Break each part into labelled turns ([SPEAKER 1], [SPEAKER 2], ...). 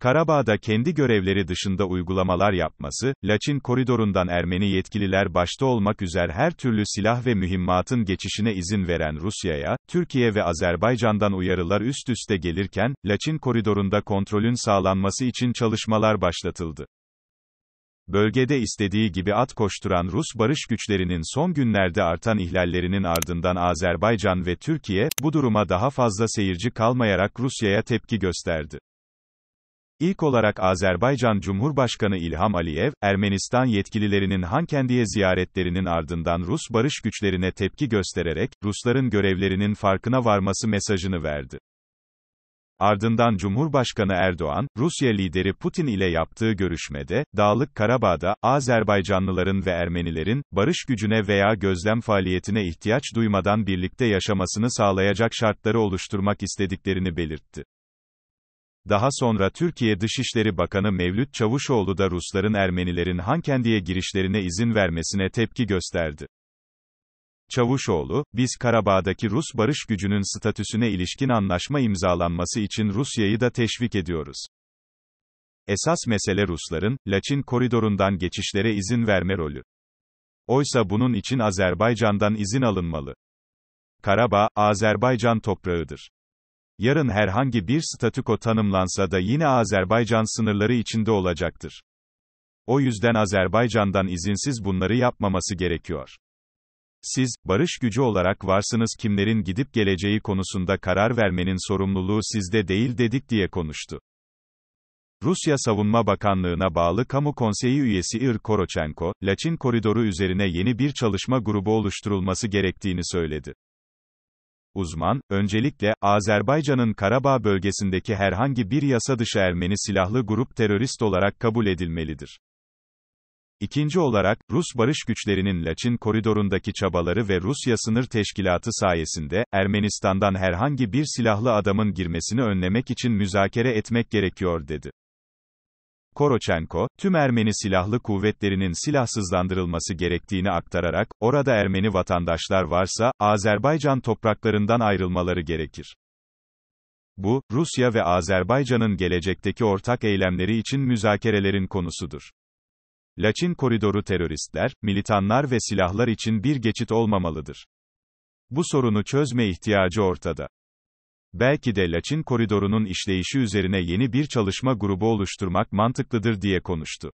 [SPEAKER 1] Karabağ'da kendi görevleri dışında uygulamalar yapması, Laçin koridorundan Ermeni yetkililer başta olmak üzere her türlü silah ve mühimmatın geçişine izin veren Rusya'ya, Türkiye ve Azerbaycan'dan uyarılar üst üste gelirken, Laçin koridorunda kontrolün sağlanması için çalışmalar başlatıldı. Bölgede istediği gibi at koşturan Rus barış güçlerinin son günlerde artan ihlallerinin ardından Azerbaycan ve Türkiye, bu duruma daha fazla seyirci kalmayarak Rusya'ya tepki gösterdi. İlk olarak Azerbaycan Cumhurbaşkanı İlham Aliyev, Ermenistan yetkililerinin Hankendi'ye ziyaretlerinin ardından Rus barış güçlerine tepki göstererek, Rusların görevlerinin farkına varması mesajını verdi. Ardından Cumhurbaşkanı Erdoğan, Rusya lideri Putin ile yaptığı görüşmede, Dağlık Karabağ'da, Azerbaycanlıların ve Ermenilerin, barış gücüne veya gözlem faaliyetine ihtiyaç duymadan birlikte yaşamasını sağlayacak şartları oluşturmak istediklerini belirtti. Daha sonra Türkiye Dışişleri Bakanı Mevlüt Çavuşoğlu da Rusların Ermenilerin Hankendi'ye girişlerine izin vermesine tepki gösterdi. Çavuşoğlu, biz Karabağ'daki Rus barış gücünün statüsüne ilişkin anlaşma imzalanması için Rusya'yı da teşvik ediyoruz. Esas mesele Rusların, Laçin koridorundan geçişlere izin verme rolü. Oysa bunun için Azerbaycan'dan izin alınmalı. Karabağ, Azerbaycan toprağıdır yarın herhangi bir statüko tanımlansa da yine Azerbaycan sınırları içinde olacaktır. O yüzden Azerbaycan'dan izinsiz bunları yapmaması gerekiyor. Siz, barış gücü olarak varsınız kimlerin gidip geleceği konusunda karar vermenin sorumluluğu sizde değil dedik diye konuştu. Rusya Savunma Bakanlığı'na bağlı Kamu Konseyi üyesi Ir Koroçenko, Laçin koridoru üzerine yeni bir çalışma grubu oluşturulması gerektiğini söyledi. Uzman, öncelikle, Azerbaycan'ın Karabağ bölgesindeki herhangi bir yasa dışı Ermeni silahlı grup terörist olarak kabul edilmelidir. İkinci olarak, Rus barış güçlerinin Laçin koridorundaki çabaları ve Rusya sınır teşkilatı sayesinde, Ermenistan'dan herhangi bir silahlı adamın girmesini önlemek için müzakere etmek gerekiyor dedi. Koroçenko, tüm Ermeni silahlı kuvvetlerinin silahsızlandırılması gerektiğini aktararak, orada Ermeni vatandaşlar varsa, Azerbaycan topraklarından ayrılmaları gerekir. Bu, Rusya ve Azerbaycan'ın gelecekteki ortak eylemleri için müzakerelerin konusudur. Laçin koridoru teröristler, militanlar ve silahlar için bir geçit olmamalıdır. Bu sorunu çözme ihtiyacı ortada belki de Laçin koridorunun işleyişi üzerine yeni bir çalışma grubu oluşturmak mantıklıdır diye konuştu.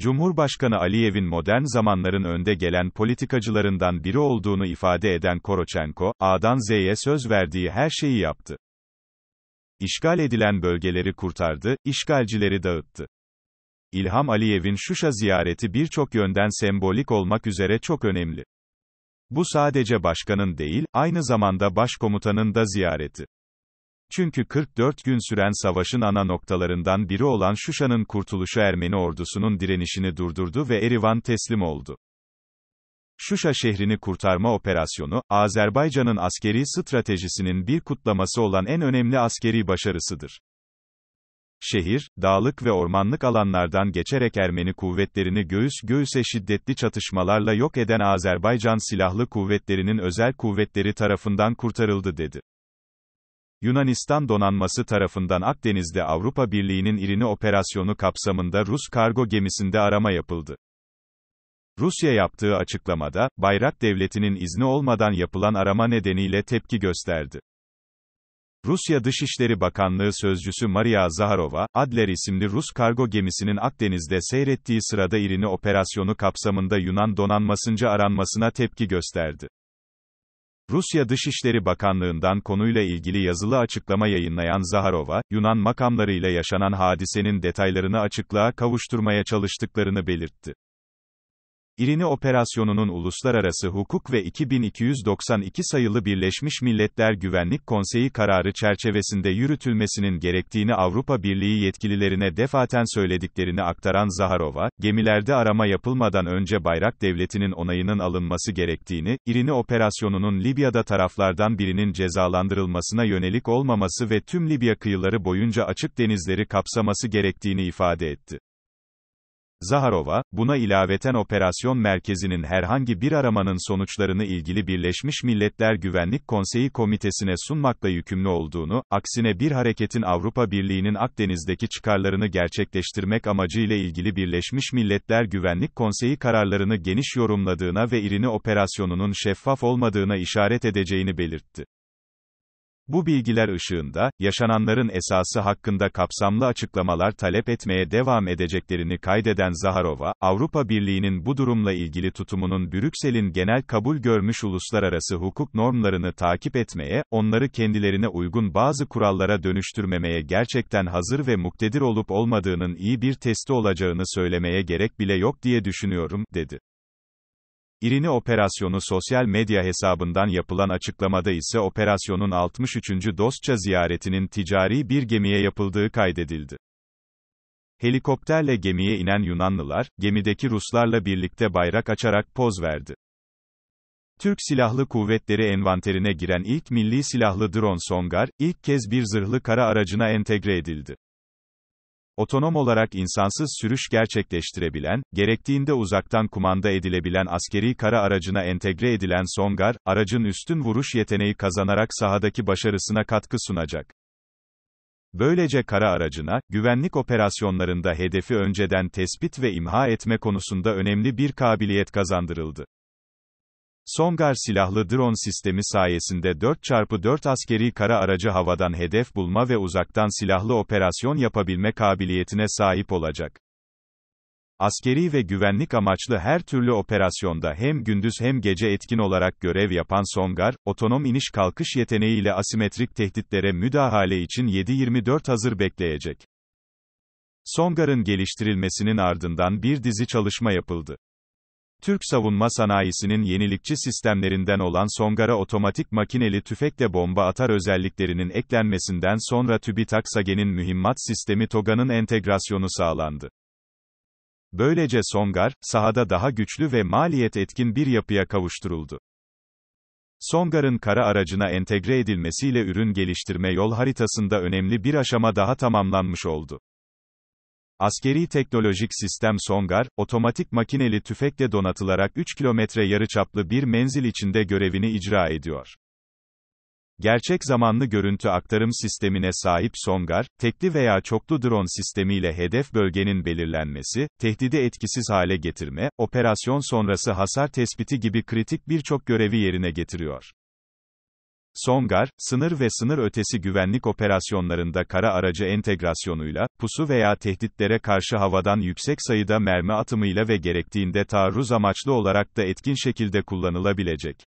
[SPEAKER 1] Cumhurbaşkanı Aliyev'in modern zamanların önde gelen politikacılarından biri olduğunu ifade eden Koroçenko, A'dan Z'ye söz verdiği her şeyi yaptı. İşgal edilen bölgeleri kurtardı, işgalcileri dağıttı. İlham Aliyev'in Şuşa ziyareti birçok yönden sembolik olmak üzere çok önemli. Bu sadece başkanın değil, aynı zamanda başkomutanın da ziyareti. Çünkü 44 gün süren savaşın ana noktalarından biri olan Şuşa'nın kurtuluşu Ermeni ordusunun direnişini durdurdu ve Erivan teslim oldu. Şuşa şehrini kurtarma operasyonu, Azerbaycan'ın askeri stratejisinin bir kutlaması olan en önemli askeri başarısıdır. Şehir, dağlık ve ormanlık alanlardan geçerek Ermeni kuvvetlerini göğüs göğüse şiddetli çatışmalarla yok eden Azerbaycan Silahlı Kuvvetleri'nin özel kuvvetleri tarafından kurtarıldı dedi. Yunanistan donanması tarafından Akdeniz'de Avrupa Birliği'nin irini operasyonu kapsamında Rus kargo gemisinde arama yapıldı. Rusya yaptığı açıklamada, bayrak devletinin izni olmadan yapılan arama nedeniyle tepki gösterdi. Rusya Dışişleri Bakanlığı Sözcüsü Maria Zaharova, Adler isimli Rus kargo gemisinin Akdeniz'de seyrettiği sırada irini operasyonu kapsamında Yunan donanmasınca aranmasına tepki gösterdi. Rusya Dışişleri Bakanlığı'ndan konuyla ilgili yazılı açıklama yayınlayan Zaharova, Yunan makamlarıyla yaşanan hadisenin detaylarını açıklığa kavuşturmaya çalıştıklarını belirtti. İrini operasyonunun uluslararası hukuk ve 2292 sayılı Birleşmiş Milletler Güvenlik Konseyi kararı çerçevesinde yürütülmesinin gerektiğini Avrupa Birliği yetkililerine defaten söylediklerini aktaran Zaharova, gemilerde arama yapılmadan önce bayrak devletinin onayının alınması gerektiğini, İrini operasyonunun Libya'da taraflardan birinin cezalandırılmasına yönelik olmaması ve tüm Libya kıyıları boyunca açık denizleri kapsaması gerektiğini ifade etti. Zaharova, buna ilaveten operasyon merkezinin herhangi bir aramanın sonuçlarını ilgili Birleşmiş Milletler Güvenlik Konseyi Komitesi'ne sunmakla yükümlü olduğunu, aksine bir hareketin Avrupa Birliği'nin Akdeniz'deki çıkarlarını gerçekleştirmek amacıyla ilgili Birleşmiş Milletler Güvenlik Konseyi kararlarını geniş yorumladığına ve Irini operasyonunun şeffaf olmadığına işaret edeceğini belirtti. Bu bilgiler ışığında, yaşananların esası hakkında kapsamlı açıklamalar talep etmeye devam edeceklerini kaydeden Zaharova, Avrupa Birliği'nin bu durumla ilgili tutumunun Brüksel'in genel kabul görmüş uluslararası hukuk normlarını takip etmeye, onları kendilerine uygun bazı kurallara dönüştürmemeye gerçekten hazır ve muktedir olup olmadığının iyi bir testi olacağını söylemeye gerek bile yok diye düşünüyorum, dedi. İrini operasyonu sosyal medya hesabından yapılan açıklamada ise operasyonun 63. dostça ziyaretinin ticari bir gemiye yapıldığı kaydedildi. Helikopterle gemiye inen Yunanlılar, gemideki Ruslarla birlikte bayrak açarak poz verdi. Türk Silahlı Kuvvetleri envanterine giren ilk milli silahlı drone Songar, ilk kez bir zırhlı kara aracına entegre edildi otonom olarak insansız sürüş gerçekleştirebilen, gerektiğinde uzaktan kumanda edilebilen askeri kara aracına entegre edilen Songar, aracın üstün vuruş yeteneği kazanarak sahadaki başarısına katkı sunacak. Böylece kara aracına, güvenlik operasyonlarında hedefi önceden tespit ve imha etme konusunda önemli bir kabiliyet kazandırıldı. Songar silahlı drone sistemi sayesinde 4x4 askeri kara aracı havadan hedef bulma ve uzaktan silahlı operasyon yapabilme kabiliyetine sahip olacak. Askeri ve güvenlik amaçlı her türlü operasyonda hem gündüz hem gece etkin olarak görev yapan Songar, otonom iniş kalkış yeteneğiyle asimetrik tehditlere müdahale için 7-24 hazır bekleyecek. Songar'ın geliştirilmesinin ardından bir dizi çalışma yapıldı. Türk savunma sanayisinin yenilikçi sistemlerinden olan Songara otomatik makineli tüfekle bomba atar özelliklerinin eklenmesinden sonra TÜBİTAK SAGE'nin mühimmat sistemi TOGA'nın entegrasyonu sağlandı. Böylece Songar, sahada daha güçlü ve maliyet etkin bir yapıya kavuşturuldu. Songar'ın kara aracına entegre edilmesiyle ürün geliştirme yol haritasında önemli bir aşama daha tamamlanmış oldu. Askeri teknolojik sistem Songar, otomatik makineli tüfekle donatılarak 3 kilometre yarıçaplı bir menzil içinde görevini icra ediyor. Gerçek zamanlı görüntü aktarım sistemine sahip Songar, tekli veya çoklu drone sistemiyle hedef bölgenin belirlenmesi, tehdidi etkisiz hale getirme, operasyon sonrası hasar tespiti gibi kritik birçok görevi yerine getiriyor. Songar, sınır ve sınır ötesi güvenlik operasyonlarında kara aracı entegrasyonuyla, pusu veya tehditlere karşı havadan yüksek sayıda mermi atımıyla ve gerektiğinde taarruz amaçlı olarak da etkin şekilde kullanılabilecek.